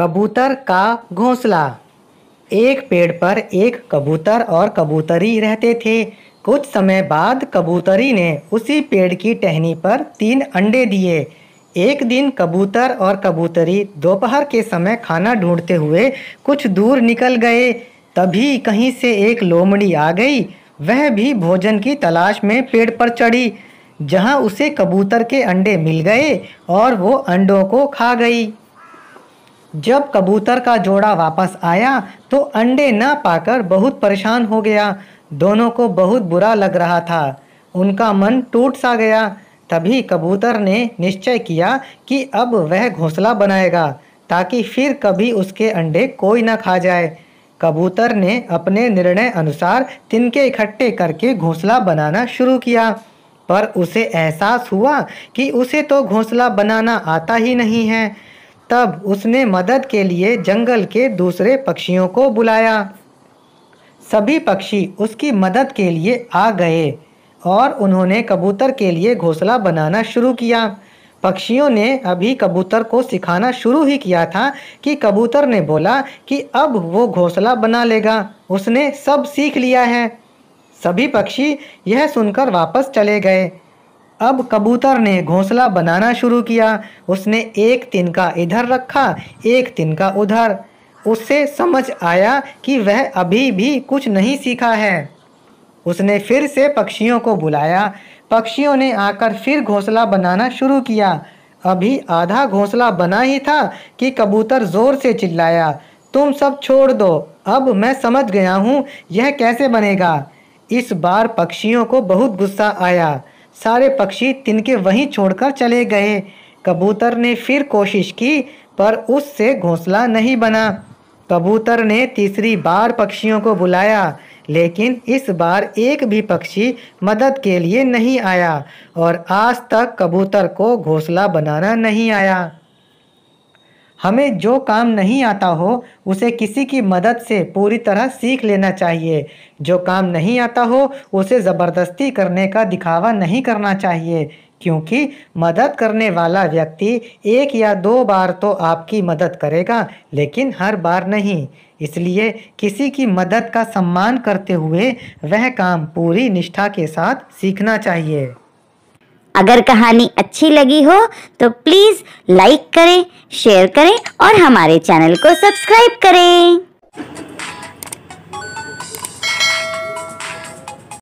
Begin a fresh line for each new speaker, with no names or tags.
कबूतर का घोंसला एक पेड़ पर एक कबूतर और कबूतरी रहते थे कुछ समय बाद कबूतरी ने उसी पेड़ की टहनी पर तीन अंडे दिए एक दिन कबूतर और कबूतरी दोपहर के समय खाना ढूंढते हुए कुछ दूर निकल गए तभी कहीं से एक लोमड़ी आ गई वह भी भोजन की तलाश में पेड़ पर चढ़ी जहां उसे कबूतर के अंडे मिल गए और वो अंडों को खा गई जब कबूतर का जोड़ा वापस आया तो अंडे न पाकर बहुत परेशान हो गया दोनों को बहुत बुरा लग रहा था उनका मन टूट सा गया तभी कबूतर ने निश्चय किया कि अब वह घोंसला बनाएगा ताकि फिर कभी उसके अंडे कोई ना खा जाए कबूतर ने अपने निर्णय अनुसार तिनके इकट्ठे करके घोंसला बनाना शुरू किया पर उसे एहसास हुआ कि उसे तो घोंसला बनाना आता ही नहीं है तब उसने मदद के लिए जंगल के दूसरे पक्षियों को बुलाया सभी पक्षी उसकी मदद के लिए आ गए और उन्होंने कबूतर के लिए घोंसला बनाना शुरू किया पक्षियों ने अभी कबूतर को सिखाना शुरू ही किया था कि कबूतर ने बोला कि अब वो घोंसला बना लेगा उसने सब सीख लिया है सभी पक्षी यह सुनकर वापस चले गए अब कबूतर ने घोंसला बनाना शुरू किया उसने एक तिनका इधर रखा एक तिनका उधर उससे समझ आया कि वह अभी भी कुछ नहीं सीखा है उसने फिर से पक्षियों को बुलाया पक्षियों ने आकर फिर घोंसला बनाना शुरू किया अभी आधा घोंसला बना ही था कि कबूतर ज़ोर से चिल्लाया तुम सब छोड़ दो अब मैं समझ गया हूँ यह कैसे बनेगा इस बार पक्षियों को बहुत गुस्सा आया सारे पक्षी तिनके वहीं छोड़कर चले गए कबूतर ने फिर कोशिश की पर उससे घोंसला नहीं बना कबूतर ने तीसरी बार पक्षियों को बुलाया लेकिन इस बार एक भी पक्षी मदद के लिए नहीं आया और आज तक कबूतर को घोंसला बनाना नहीं आया हमें जो काम नहीं आता हो उसे किसी की मदद से पूरी तरह सीख लेना चाहिए जो काम नहीं आता हो उसे ज़बरदस्ती करने का दिखावा नहीं करना चाहिए क्योंकि मदद करने वाला व्यक्ति एक या दो बार तो आपकी मदद करेगा लेकिन हर बार नहीं इसलिए किसी की मदद का सम्मान करते हुए वह काम पूरी निष्ठा के साथ सीखना चाहिए अगर कहानी अच्छी लगी हो तो प्लीज़ लाइक करें शेयर करें और हमारे चैनल को सब्सक्राइब करें